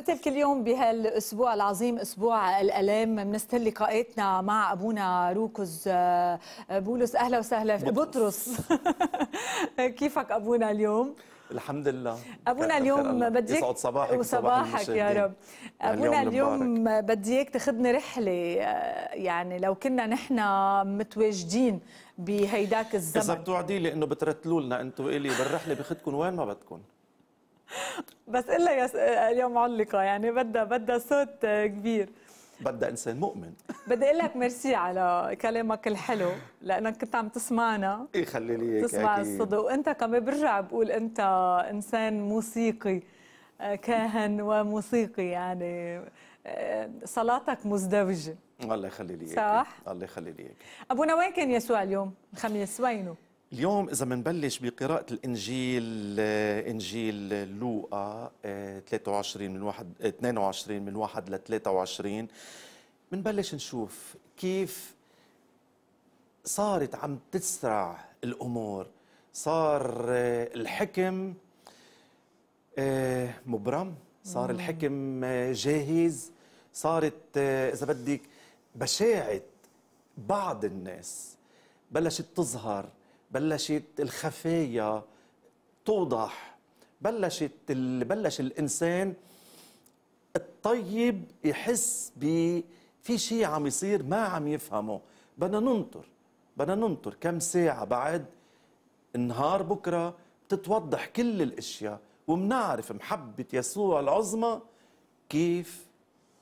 مثل كل يوم بهالاسبوع العظيم اسبوع الالام بنستهل لقاءاتنا مع ابونا روكز آه، بولس اهلا وسهلا بطرس, بطرس كيفك ابونا اليوم؟ الحمد لله ابونا اليوم بدي يسعد صباحك وصباحك يا رب يعني ابونا اليوم بدي اياك تاخذنا رحله آه، يعني لو كنا نحن متواجدين بهيداك الزمن اذا بتوعدي لي انه بترتلوا لنا انتم الي بالرحله بخدكم وين ما بدكم بس الا يا يا معلقه يعني بدها بدها صوت كبير بدها انسان مؤمن بدي اقول لك ميرسي على كلامك الحلو لانك كنت عم تسمعنا ايه خلي لي تسمع الصدق وانت كمان برجع بقول انت انسان موسيقي آه، كاهن وموسيقي يعني صلاتك مزدوجه الله يخلي لي صح الله يخلي لي ابونا وين كان يسوع اليوم الخميس وينه اليوم اذا بنبلش بقراءه الانجيل آه، انجيل لوقا 23 آه، من واحد 22 آه، من واحد ل 23 بنبلش نشوف كيف صارت عم تسرع الامور صار الحكم مبرم صار الحكم جاهز صارت آه، اذا بدك بشاعه بعض الناس بلشت تظهر بلشت الخفايا توضح بلشت ال... بلش الانسان الطيب يحس ب في شيء عم يصير ما عم يفهمه بدنا ننطر بدنا ننطر كم ساعه بعد نهار بكره بتتوضح كل الاشياء ومنعرف محبه يسوع العظمى كيف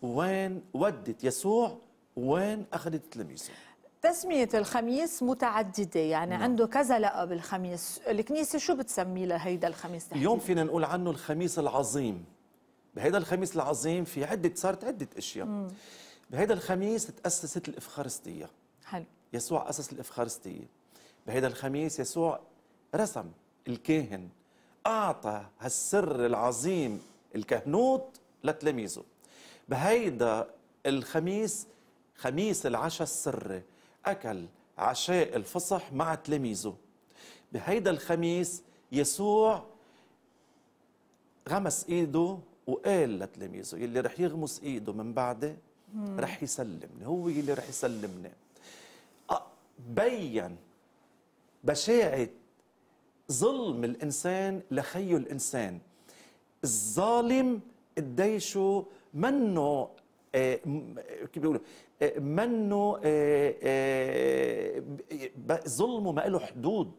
وين ودت يسوع وين أخذت تلاميذه تسمية الخميس متعددة يعني نعم. عنده كذا لقب الخميس الكنيسة شو بتسميه لهيدا الخميس تحديد؟ اليوم فينا نقول عنه الخميس العظيم بهيدا الخميس العظيم في عدة صارت عدة أشياء مم. بهيدا الخميس تأسست الإفخارستية حلو يسوع أسس الإفخارستية بهيدا الخميس يسوع رسم الكاهن أعطى هالسر العظيم الكهنوت لتلاميذه بهيدا الخميس خميس العشاء السري أكل عشاء الفصح مع تلاميذه بهيدا الخميس يسوع غمس ايده وقال لتلاميذه يلي رح يغمس ايده من بعدي رح يسلمني هو يلي رح يسلمني بين بشاعة ظلم الإنسان لخيو الإنسان الظالم قديشو منه آه، كيف بيقولوا آه، منه آه، ظلمه ما له حدود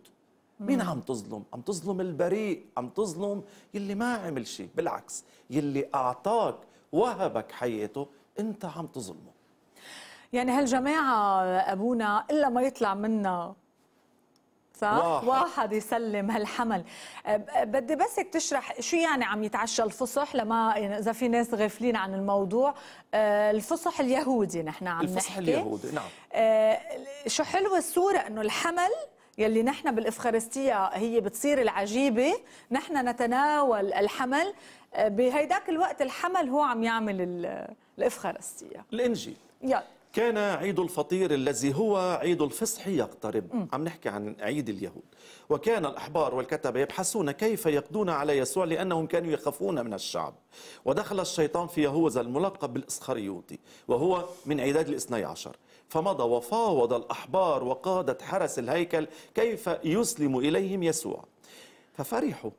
مين عم تظلم؟ عم تظلم البريء، عم تظلم يلي ما عمل شيء، بالعكس يلي أعطاك وهبك حياته أنت عم تظلمه يعني هالجماعة أبونا إلا ما يطلع منا صح؟ واحد, واحد يسلم هالحمل بدي بسك تشرح شو يعني عم يتعشى الفصح لما اذا في ناس غافلين عن الموضوع أه، الفصح اليهودي نحن عم الفصح نحكي الفصح اليهودي نعم أه، شو حلوه الصوره انه الحمل يلي نحن بالإفخارستية هي بتصير العجيبة نحن نتناول الحمل أه، بهيداك الوقت الحمل هو عم يعمل الإفخارستية الإنجيل يلا كان عيد الفطير الذي هو عيد الفصح يقترب عم نحكي عن عيد اليهود وكان الأحبار والكتبة يبحثون كيف يقضون على يسوع لأنهم كانوا يخافون من الشعب ودخل الشيطان في يهوذا الملقب بالإسخريوطي وهو من عداد الاثني عشر فمضى وفاوض الأحبار وقادة حرس الهيكل كيف يسلم إليهم يسوع ففرحوا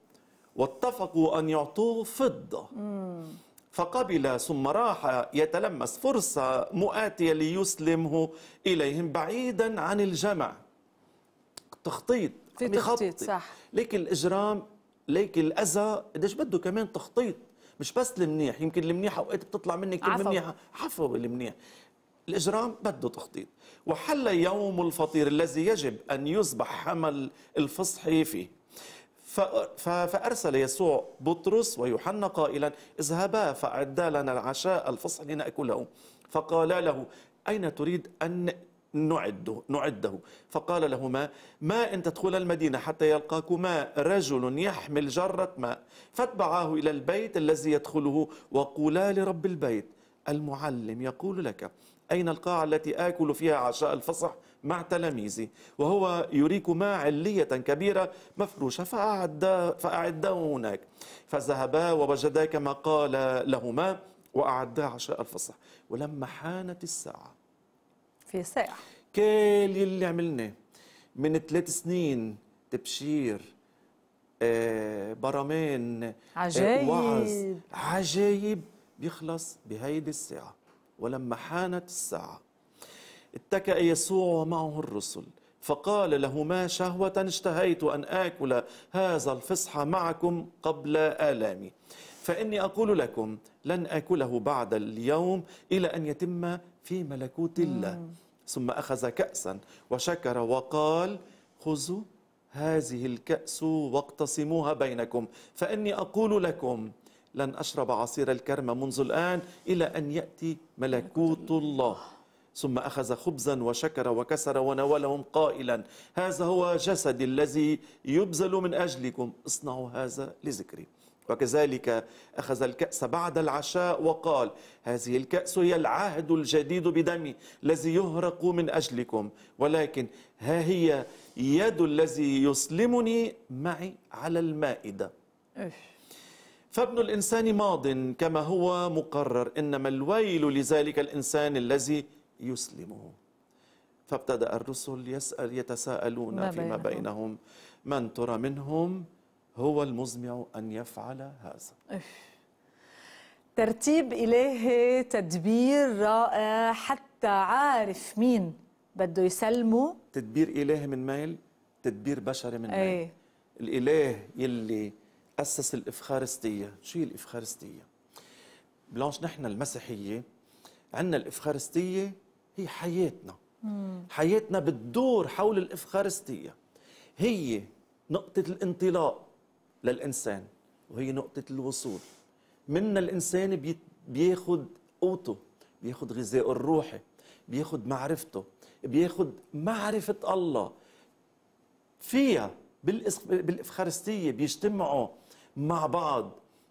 واتفقوا أن يعطوه فضة مم. فقبل ثم راح يتلمس فرصة مؤاتية ليسلمه إليهم بعيدا عن الجمع تخطيط في يعني تخطيط صح ليك الإجرام ليك الأذى قديش بده كمان تخطيط مش بس المنيح يمكن المنيح اوقات بتطلع مني كلمه منيحه عفو المنيح الاجرام بده تخطيط وحل يوم الفطير الذي يجب ان يصبح حمل الفصح فيه فأرسل يسوع بطرس ويوحنا قائلا اذهبا فأعدا لنا العشاء الفصح لنأكله فقال له أين تريد أن نعده نعده فقال لهما ما ان تدخل المدينه حتى يلقاكما رجل يحمل جره ماء فاتبعاه الى البيت الذي يدخله وقولا لرب البيت المعلم يقول لك اين القاعه التي اكل فيها عشاء الفصح مع تلاميذه وهو يريكما علية كبيرة مفروشة فأعد فأعدا هناك فذهبا ووجدا كما قال لهما وأعدا عشاء الفصح ولما حانت الساعة في ساعة كل اللي عملناه من ثلاث سنين تبشير آه، برامين آه، عجايب وعظ عجايب بيخلص بهيدي الساعة ولما حانت الساعة اتكأ يسوع ومعه الرسل فقال لهما شهوة اشتهيت أن آكل هذا الفصح معكم قبل آلامي فإني أقول لكم لن آكله بعد اليوم إلى أن يتم في ملكوت الله ثم أخذ كأسا وشكر وقال خذوا هذه الكأس واقتسموها بينكم فإني أقول لكم لن أشرب عصير الكرمة منذ الآن إلى أن يأتي ملكوت الله ثم أخذ خبزا وشكر وكسر وناولهم قائلا هذا هو جسدي الذي يبذل من أجلكم اصنعوا هذا لذكري وكذلك أخذ الكأس بعد العشاء وقال هذه الكأس هي العهد الجديد بدمي الذي يهرق من أجلكم ولكن ها هي يد الذي يسلمني معي على المائدة فابن الإنسان ماض كما هو مقرر إنما الويل لذلك الإنسان الذي يسلمه فابتدأ الرسل يسأل يتساءلون ما فيما بينهم من ترى منهم هو المزمع أن يفعل هذا ترتيب إلهي تدبير رائع حتى عارف مين بده يسلمه تدبير إلهي من ميل تدبير بشري من أي. الإله يلي أسس الإفخارستية شو هي الإفخارستية؟ بلانش نحن المسيحية عندنا الإفخارستية هي حياتنا مم. حياتنا بتدور حول الإفخارستية هي نقطة الانطلاق للإنسان وهي نقطة الوصول منا الإنسان بياخد قوته بياخد غذائه الروحي بياخد معرفته بياخد معرفة الله فيها بالإفخارستية بيجتمعوا مع بعض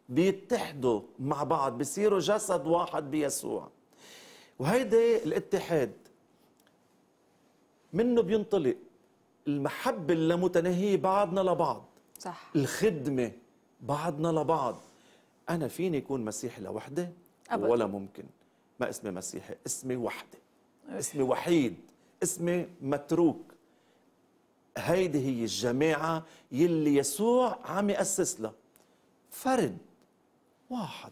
بيتحدوا مع بعض بيصيروا جسد واحد بيسوع وهيدي الاتحاد منه بينطلق المحبة اللامتناهية بعضنا لبعض صح الخدمة بعضنا لبعض أنا فيني يكون مسيحي لوحدي أبدا. ولا ممكن ما اسمي مسيحي اسمي وحدة اسمي وحيد اسمي متروك هيدي هي الجماعة يلي يسوع عم يأسس لها فرد واحد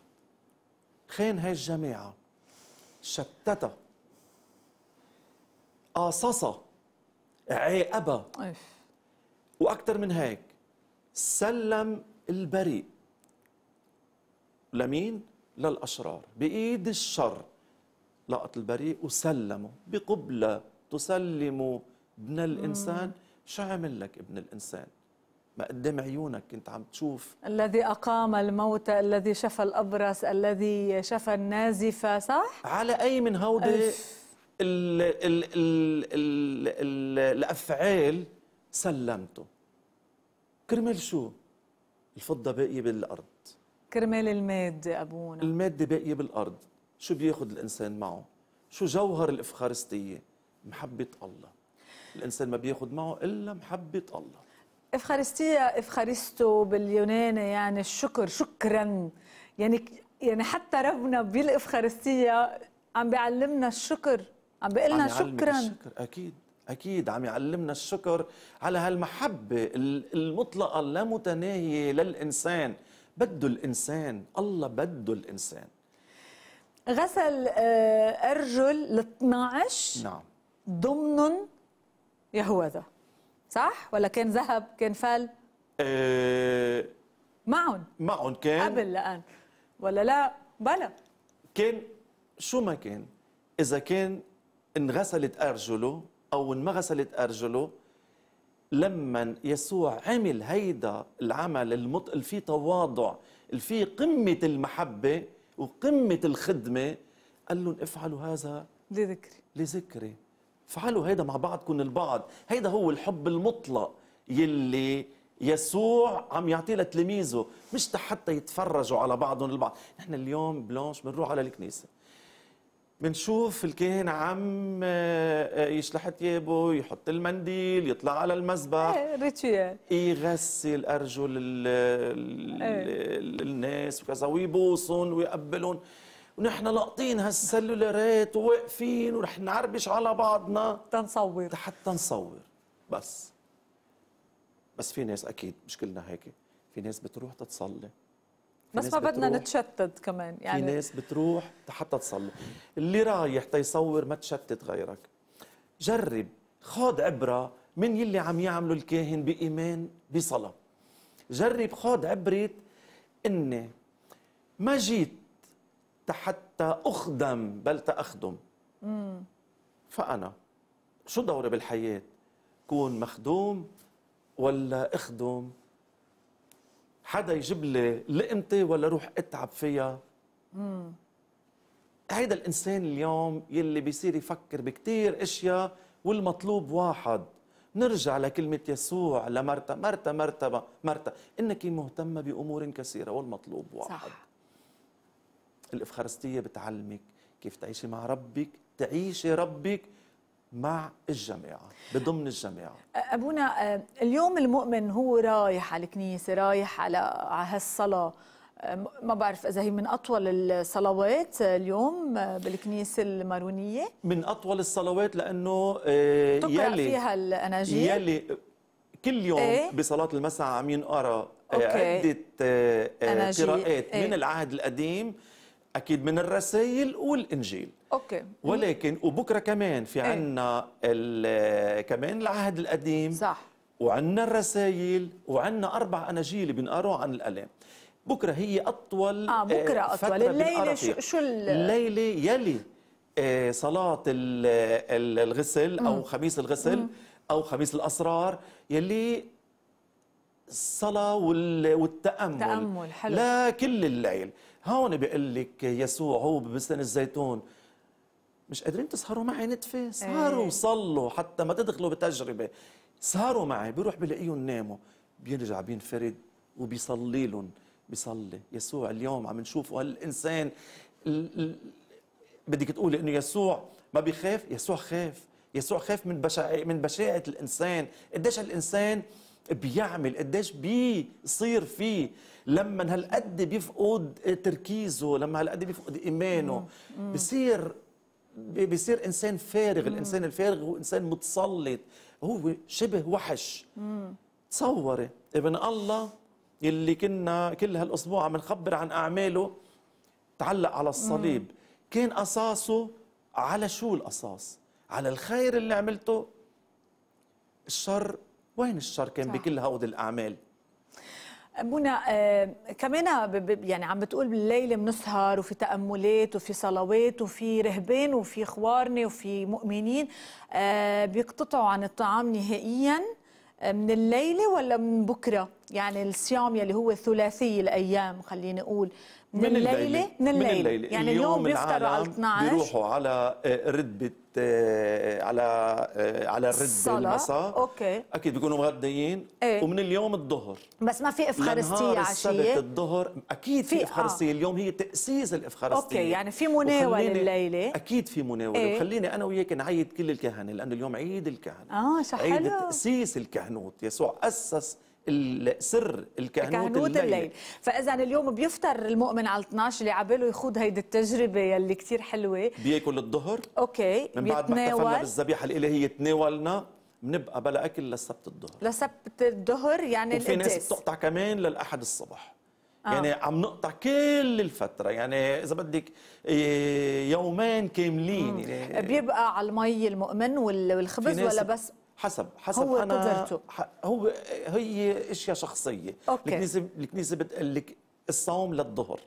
خان هاي الجماعة شتت قاصص عاقب واكثر من هيك سلم البريء لمين للاشرار بايد الشر لقط البريء وسلمه بقبله تسلم ابن الانسان شو عمل لك ابن الانسان ما قدام عيونك انت عم تشوف الذي اقام الموت الذي شفى الابرص الذي شفى النازف صح على اي من هودي ال ال ال ال الافعال سلمته كرمال شو الفضه باقيه بالارض كرمال الماده ابونا الماده باقيه بالارض شو بياخذ الانسان معه شو جوهر الافخارستيه محبه الله الانسان ما بياخذ معه الا محبه الله افخارستيا إفخارستو باليوناني يعني الشكر شكرا يعني يعني حتى ربنا بالافخارستيا عم بيعلمنا الشكر عم بيقلنا شكرا الشكر اكيد اكيد عم يعلمنا الشكر على هالمحبه المطلقه اللامتناهيه للانسان بده الانسان الله بده الانسان غسل آه، ارجل ال 12 نعم ضمن يهوذا صح ولا كان ذهب كان فل أه معهم معهم كان قبل الآن ولا لا بلا كان شو ما كان إذا كان انغسلت أرجله أو غسلت أرجله لما يسوع عمل هيدا العمل المط... اللي فيه تواضع اللي فيه قمة المحبة وقمة الخدمة قال لهم افعلوا هذا لذكري لذكري فعلوا هيدا مع بعضكم البعض هيدا هو الحب المطلق يلي يسوع عم يعطيه لتلاميذه مش حتى يتفرجوا على بعضهم البعض نحن اليوم بلانش بنروح على الكنيسه بنشوف الكاهن عم آه، آه، يشلح ثيابه يحط المنديل يطلع على المذبح إيه، يغسل ارجل إيه. الناس وكذا ويبوسهم ويقبلهم ونحن لاقطين هالسلولارات وواقفين ورح نعربش على بعضنا تنصور حتى نصور بس بس في ناس اكيد مش كلنا هيك في ناس بتروح تتصلي بس ما بدنا نتشتت كمان يعني في ناس بتروح حتى تصلي اللي رايح تيصور ما تشتت غيرك جرب خاض عبره من يلي عم يعملوا الكاهن بايمان بصلاه جرب خاض عبره اني ما جيت حتى أخدم بل تأخدم مم. فأنا شو دوري بالحياة كون مخدوم ولا أخدم حدا يجيب لي لقمتي ولا روح أتعب فيها هيدا الإنسان اليوم يلي بيصير يفكر بكتير أشياء والمطلوب واحد نرجع لكلمة يسوع لمرتا مرتا مرتا مرتا إنك مهتمة بأمور كثيرة والمطلوب واحد صح. الإفخارستية بتعلمك كيف تعيشي مع ربك تعيشي ربك مع الجماعة بضمن الجماعة أبونا آه، اليوم المؤمن هو رايح على الكنيسة رايح على هالصلاة آه، ما بعرف إذا هي من أطول الصلوات آه، اليوم بالكنيسة المارونية من أطول الصلوات لأنه تقرأ يلي فيها الأناجيل يلي كل يوم ايه؟ بصلاة المساء عم ينقرا عدة قراءات ايه؟ من العهد القديم اكيد من الرسائل والانجيل اوكي ولكن وبكره كمان في عندنا ايه؟ كمان العهد القديم صح وعندنا الرسائل وعندنا اربع اناجيل بنقروا عن الالام بكره هي اطول اه, آه، بكره اطول اطول الليله شو شو الليله يلي آه، صلاه الغسل او خميس الغسل او خميس الاسرار يلي الصلاة والتأمل تأمل حلو. لا كل الليل هون بيقول لك يسوع هو ببستان الزيتون مش قادرين تسهروا معي نتفه سهروا وصلوا إيه. حتى ما تدخلوا بتجربه سهروا معي بيروح بلاقيهم ناموا بيرجع بينفرد وبيصلي لهم بيصلي يسوع اليوم عم نشوفه هالانسان بدك تقولي انه يسوع ما بيخاف يسوع خاف يسوع خاف من بشاعة من بشاعة الانسان قديش الانسان بيعمل قديش بيصير فيه لما هالقد بيفقد تركيزه لما هالقد بيفقد ايمانه بصير بصير انسان فارغ الانسان الفارغ هو انسان متسلط هو شبه وحش تصوري ابن الله اللي كنا كل هالاسبوع عم نخبر عن اعماله تعلق على الصليب كان قصاصه على شو القصاص على الخير اللي عملته الشر وين الشر كان بكل هؤلاء الاعمال منى آه، كمان يعني عم بتقول بالليل بنسهر وفي تاملات وفي صلوات وفي رهبان وفي خوارنه وفي مؤمنين آه، بيقتطعوا عن الطعام نهائيا آه، من الليله ولا من بكره يعني الصيام يلي هو ثلاثي الايام خليني اقول من, الليلة, من الليلة, من الليلة. يعني اليوم, بيفطروا على 12 بيروحوا على آه، ردبة آه، على آه، على الردة المساء اوكي اكيد بيكونوا مغديين ايه؟ ومن اليوم الظهر بس ما في افخارستية عشية السبت الظهر اكيد في, في افخارستية آه. اليوم هي تأسيس الافخارستية اوكي يعني في مناولة الليلة اكيد في مناولة ايه؟ وخليني انا وياك نعيد كل الكهنة لأنه اليوم عيد الكهنة اه صح عيد حلو. تأسيس الكهنوت يسوع أسس سر الكهنوت, الليل. الليل فاذا اليوم بيفطر المؤمن على 12 اللي عباله يخوض هيدي التجربه يلي كثير حلوه بياكل الظهر اوكي من بعد ما احتفلنا بالذبيحه الالهيه تناولنا بنبقى بلا اكل للسبت الظهر لسبت الظهر يعني وفي في ناس بتقطع كمان للاحد الصبح آه. يعني عم نقطع كل الفتره يعني اذا بدك إيه، يومين كاملين آه. يعني بيبقى على المي المؤمن والخبز ولا بس حسب حسب هو أنا قدرته هو هي اشياء شخصيه أوكي. الكنيسه الكنيسه بتقول لك الصوم للظهر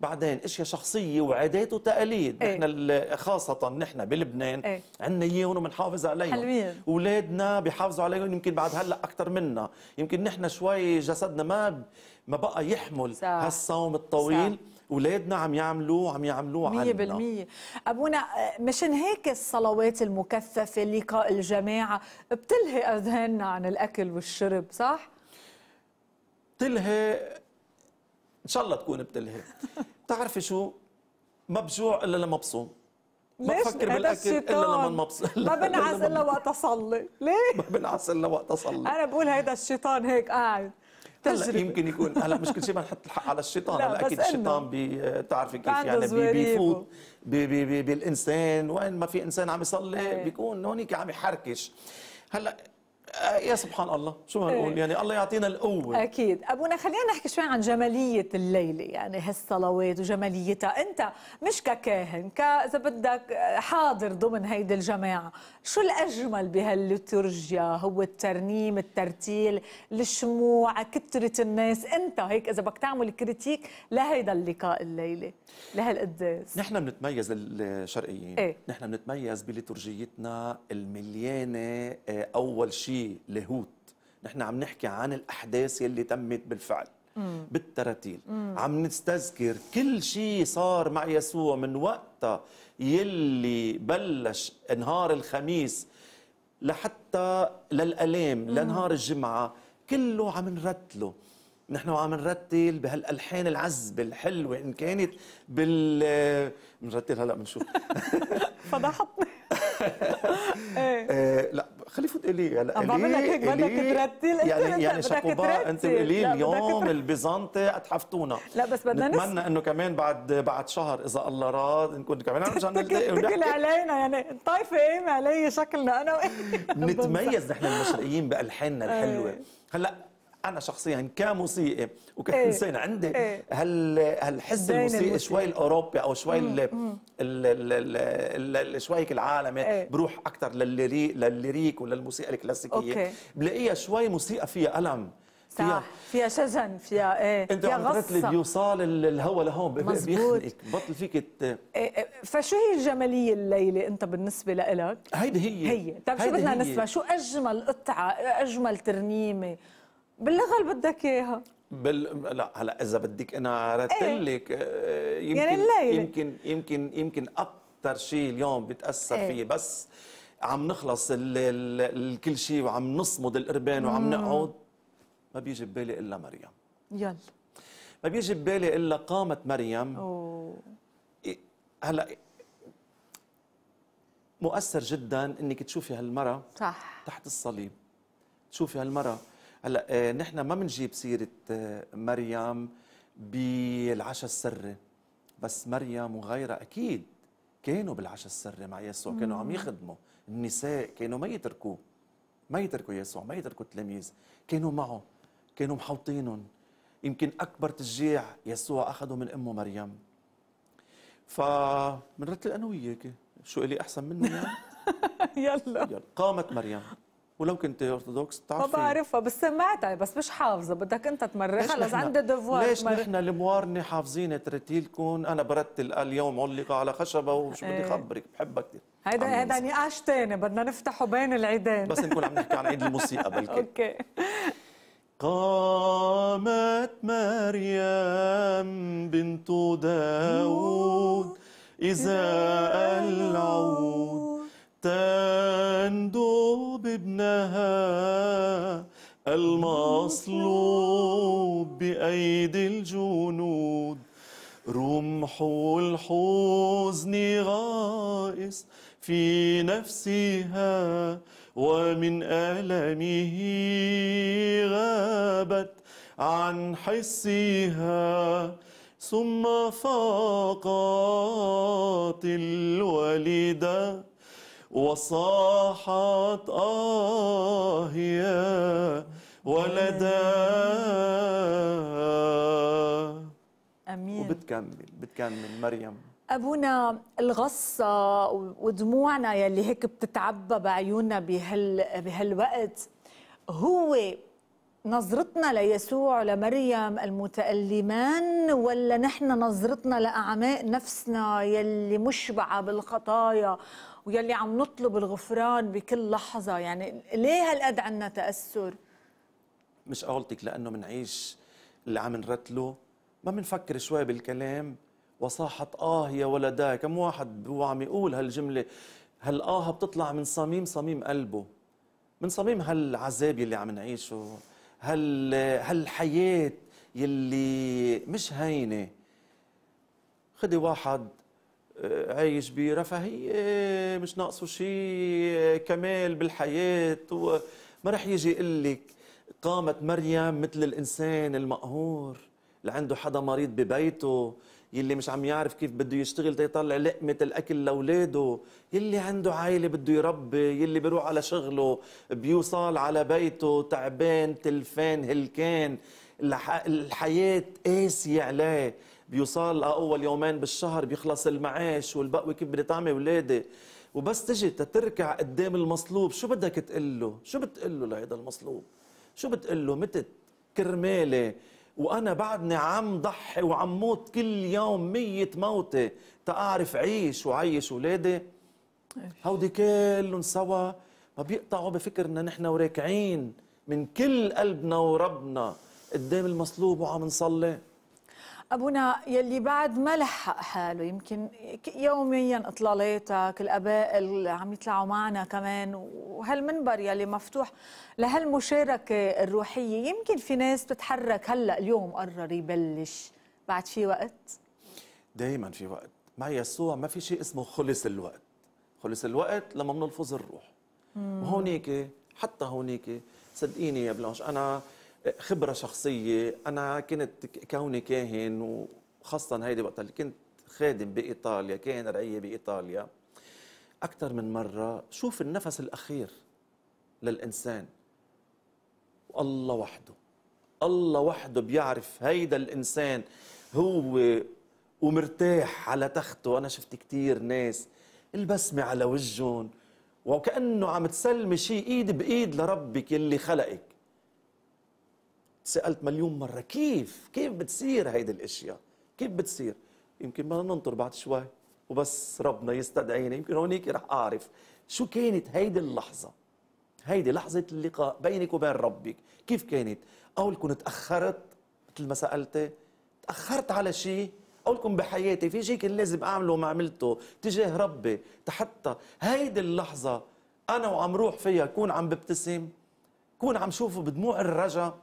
بعدين اشياء شخصيه وعادات وتقاليد ايه؟ نحن خاصه نحن بلبنان ايه؟ عندنا اياهم وبنحافظ عليهم حلوين. اولادنا بيحافظوا عليهم يمكن بعد هلا اكثر منا يمكن نحن شوي جسدنا ما ما بقى يحمل صح. هالصوم الطويل صح. اولادنا نعم عم يعملوه عم يعملوه عنا 100% ابونا آه، مشان هيك الصلوات المكثفه لقاء الجماعه بتلهي اذهاننا عن الاكل والشرب صح بتلهي ان شاء الله تكون بتلهي بتعرفي شو ما بجوع الا لما بصوم ما بفكر بالاكل الا لما بصوم ما بنعس الا وقت اصلي ليه ما بنعس الا وقت اصلي انا بقول هيدا الشيطان هيك قاعد تجربه يمكن يكون هلا آه، مش كل شيء بنحط الحق على الشيطان هلا اكيد الشيطان بتعرفي آه، كيف يعني بيفوت بي بي بي بالانسان وين ما في انسان عم يصلي إيه. بيكون هونيك عم يحركش هلا آه، يا سبحان الله شو ما نقول إيه. يعني الله يعطينا القوة أكيد أبونا خلينا نحكي شوي عن جمالية الليلة يعني هالصلوات وجماليتها أنت مش ككاهن كإذا بدك آه، حاضر ضمن هيدي الجماعة شو الأجمل بهالليتورجيا هو الترنيم الترتيل الشموع كترة الناس أنت هيك إذا بدك تعمل كريتيك لهيدا اللقاء الليلة لهالقداس نحن بنتميز الشرقيين ايه؟ نحن بنتميز بليتورجيتنا المليانة آه، أول شيء شيء لاهوت نحن عم نحكي عن الاحداث يلي تمت بالفعل بالتراتيل عم نستذكر كل شيء صار مع يسوع من وقتها يلي بلش نهار الخميس لحتى للالام لنهار الجمعه كله عم نرتله نحن عم نرتل بهالالحان العذبه الحلوه ان كانت بال بنرتل هلا بنشوف فضحتني إيه. آه، لا خليه يفوت اليه هلا اليه بدك ترتل يعني يعني شكوبا انت الي اليوم البيزنطي اتحفتونا لا بس بدنا نتمنى انه كمان بعد بعد شهر اذا الله راد نكون كمان عم نرجع نلتقي ونحكي علينا يعني الطائفه قايمه علي شكلنا انا نتميز نحن المشرقيين بالحاننا الحلوه إيه. هلا انا شخصيا كموسيقي إيه. وكانسان عندي هالحس إيه. الموسيقي شوي الاوروبي او شوي شوي هيك العالمي إيه. بروح اكثر للليريك للليريك وللموسيقى الكلاسيكيه بلاقيها شوي موسيقى فيها الم صح فيها شجن فيها ايه انت فيها غصه اللي بيوصل الهوا لهون بيخنقك بطل فيك ت... فشو هي الجماليه الليله انت بالنسبه لإلك؟ هيدي هي هي طيب شو بدنا نسمع؟ شو اجمل قطعه اجمل ترنيمه باللغه اللي بدك اياها بال لا هلا اذا بدك انا عرضت إيه. لك ايه؟ يمكن يعني الليلة. يمكن يمكن يمكن اكثر شيء اليوم بتاثر ايه؟ فيه بس عم نخلص كل شيء وعم نصمد القربان وعم نقعد ما بيجي ببالي الا مريم يلا ما بيجي ببالي الا قامت مريم أوه. هلا مؤثر جدا انك تشوفي هالمرة صح تحت الصليب تشوفي هالمرة هلا آه، نحن ما بنجيب سيره آه، مريم بالعشاء السري بس مريم وغيرها اكيد كانوا بالعشاء السري مع يسوع كانوا عم يخدموا النساء كانوا ما يتركوه ما يتركوا يسوع ما يتركوا التلاميذ كانوا معه كانوا محوطينهم يمكن اكبر تشجيع يسوع اخذه من امه مريم فمن رتل انا وياك شو الي احسن مني يعني؟ يلا يلا قامت مريم ولو كنت ارثوذكس بتعرفي ما بعرفها بس سمعتها بس مش حافظه بدك انت تمرر خلص عندي ديفوار ليش نحن الموارنه حافظين ترتيلكم انا برتل اليوم علق على خشبه وشو بدي اخبرك إيه. بحبها كثير هيدا هيدا نقاش يعني ثاني بدنا نفتحه بين العيدين بس نكون عم نحكي عن عيد الموسيقى بلكي اوكي قامت مريم بنت داوود إذا العود تندوب بابنها المصلوب بأيدي الجنود رمح الحزن غائص في نفسها ومن ألمه غابت عن حسها ثم فاقت الوالده وصاحت آه يا ولدا أمين وبتكمل بتكمل مريم أبونا الغصة ودموعنا يلي هيك بتتعبى بعيوننا بهال بهالوقت هو نظرتنا ليسوع لمريم المتألمان ولا نحن نظرتنا لأعماق نفسنا يلي مشبعة بالخطايا ويلي عم نطلب الغفران بكل لحظه يعني ليه هالقد عنا تاثر مش قولتك لانه بنعيش اللي عم نرتله ما بنفكر شوي بالكلام وصاحت آه يا ولداي كم واحد هو عم يقول هالجملة هالآه بتطلع من صميم صميم قلبه من صميم هالعذاب يلي عم نعيشه هال هالحياة يلي مش هينة خدي واحد عايش برفاهيه مش ناقصه شيء كمال بالحياه وما راح يجي يقول لك قامت مريم مثل الانسان المقهور اللي عنده حدا مريض ببيته يلي مش عم يعرف كيف بده يشتغل تيطلع لقمة الأكل لأولاده يلي عنده عائلة بده يربي يلي بيروح على شغله بيوصل على بيته تعبان تلفان هلكان الحياة قاسية عليه بيوصل اول يومين بالشهر بيخلص المعاش والبقوي كيف بدي طعمي اولادي وبس تجي تتركع قدام المصلوب شو بدك تقول له شو بتقول له لهيدا المصلوب شو بتقول له متت كرمالي وانا بعدني عم ضحي وعم موت كل يوم مية موتي تأعرف عيش وعيش ولادي هودي كلهم سوا ما بيقطعوا بفكرنا نحن وراكعين من كل قلبنا وربنا قدام المصلوب وعم نصلي أبونا يلي بعد ما لحق حاله يمكن يوميا إطلالاتك الآباء اللي عم يطلعوا معنا كمان وهالمنبر يلي مفتوح لهالمشاركة الروحية يمكن في ناس بتتحرك هلأ اليوم قرر يبلش بعد في وقت دايما في وقت مع يسوع ما في شيء اسمه خلص الوقت خلص الوقت لما بنلفظ الروح وهونيك حتى هونيك صدقيني يا بلانش أنا خبرة شخصية أنا كنت كوني كاهن وخاصة هيدي وقت اللي كنت خادم بإيطاليا كاهن رعية بإيطاليا أكثر من مرة شوف النفس الأخير للإنسان الله وحده الله وحده بيعرف هيدا الإنسان هو ومرتاح على تخته أنا شفت كتير ناس البسمة على وجهن وكأنه عم تسلمي شيء إيد بإيد لربك اللي خلقك سألت مليون مرة كيف كيف بتصير هيدي الأشياء كيف بتصير يمكن بدنا ننطر بعد شوي وبس ربنا يستدعينا يمكن هونيك رح أعرف شو كانت هيدي اللحظة هيدي لحظة اللقاء بينك وبين ربك كيف كانت أول كنت تأخرت مثل ما سألتي تأخرت على شيء أقول لكم بحياتي في شيء كان لازم أعمله وما عملته تجاه ربي حتى هيدي اللحظة أنا وعم روح فيها كون عم ببتسم كون عم شوفه بدموع الرجا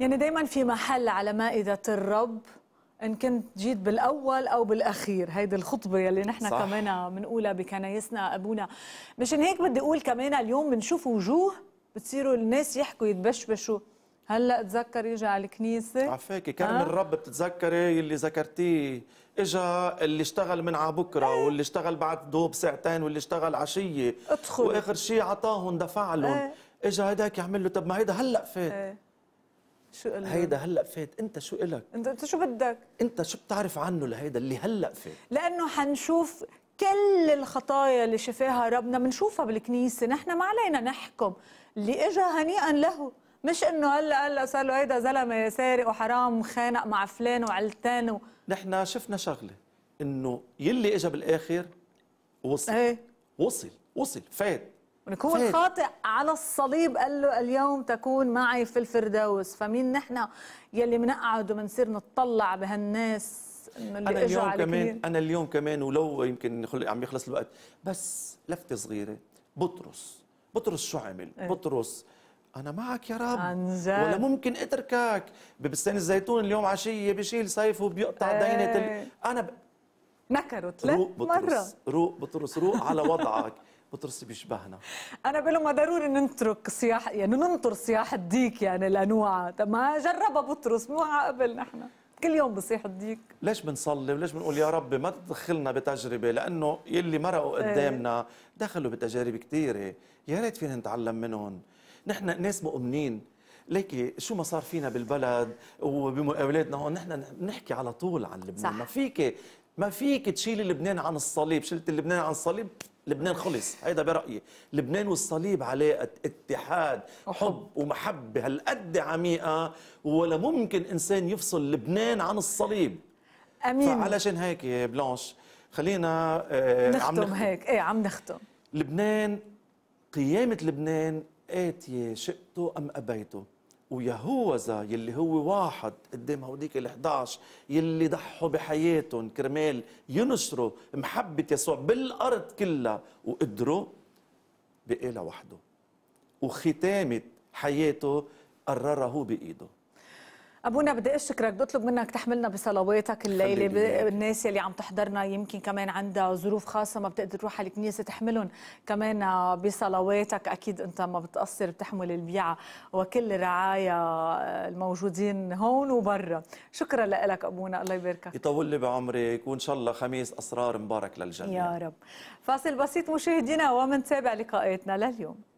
يعني دايما في محل على مائدة الرب إن كنت جيت بالأول أو بالأخير هيدي الخطبة يلي نحن صح. كمان بنقولها بكنايسنا أبونا مشان هيك بدي أقول كمان اليوم بنشوف وجوه بتصيروا الناس يحكوا يتبشبشوا هلا تذكر يجي على الكنيسه عفاكي كرم أه؟ الرب بتتذكري اللي ذكرتيه اجا اللي اشتغل من على بكره آه. واللي اشتغل بعد ضوء بساعتين واللي اشتغل عشيه ادخل واخر شيء عطاهم دفع لهم أه؟ اجا هداك يعمل له طب ما هيدا هلا فات ايه؟ شو قلنا؟ هيدا هلا فات انت شو الك انت, انت شو بدك انت شو بتعرف عنه لهيدا اللي هلا فات لانه حنشوف كل الخطايا اللي شفاها ربنا بنشوفها بالكنيسه نحن ما علينا نحكم اللي اجى هنيئا له مش انه هلا هلا صار له هيدا زلمه سارق وحرام وخانق مع فلان وعلتان و... نحن شفنا شغله انه يلي اجى بالاخر وصل ايه؟ وصل وصل فات هو فهد. خاطئ على الصليب قال له اليوم تكون معي في الفردوس فمين نحن يلي بنقعد وبنصير نتطلع بهالناس انه اللي انا اليوم كمان انا اليوم كمان ولو يمكن عم يخلص الوقت بس لفته صغيره بطرس بطرس شو عمل ايه؟ بطرس انا معك يا رب عنزل. ولا ممكن اتركك ببستان الزيتون اليوم عشيه بشيل سيفه بيقطع ايه. دينه انا ب... نكروا ثلاث روق بطرس مرة. روق بطرس روق على وضعك بطرس بيشبهنا انا بقول ما ضروري نترك صياح يعني ننطر صياح الديك يعني الانواع ما جربها بطرس مو قبل نحن كل يوم بصيح الديك ليش بنصلي وليش بنقول يا رب ما تدخلنا بتجربه لانه يلي مرقوا إيه. قدامنا دخلوا بتجارب كثيره يا ريت فينا نتعلم منهم نحن ناس مؤمنين ليكي شو ما صار فينا بالبلد وبمقاولاتنا هون نحن بنحكي على طول عن لبنان صح. ما فيك ما فيك تشيلي لبنان عن الصليب شلت لبنان عن الصليب لبنان خلص هيدا برايي لبنان والصليب علاقه اتحاد حب ومحبه هالقد عميقه ولا ممكن انسان يفصل لبنان عن الصليب امين فعلشان هيك يا بلانش خلينا آه نختم, عم نختم هيك ايه عم نختم لبنان قيامه لبنان اتيه إيه شئته ام ابيته ويهوذا يلي هو واحد قدام هوديك ال 11 يلي ضحوا بحياتهم كرمال ينشروا محبة يسوع بالأرض كلها وقدروا بقى لوحده وختامة حياته قررها هو بإيده ابونا بدي اشكرك بطلب منك تحملنا بصلواتك الليله الناس اللي عم تحضرنا يمكن كمان عندها ظروف خاصه ما بتقدر تروح على الكنيسه تحملهم كمان بصلواتك اكيد انت ما بتقصر بتحمل البيعه وكل الرعايا الموجودين هون وبرا شكرا لك ابونا الله يباركك يطول لي بعمرك وان شاء الله خميس اسرار مبارك للجميع يا رب فاصل بسيط مشاهدينا ومنتابع لقاءاتنا لليوم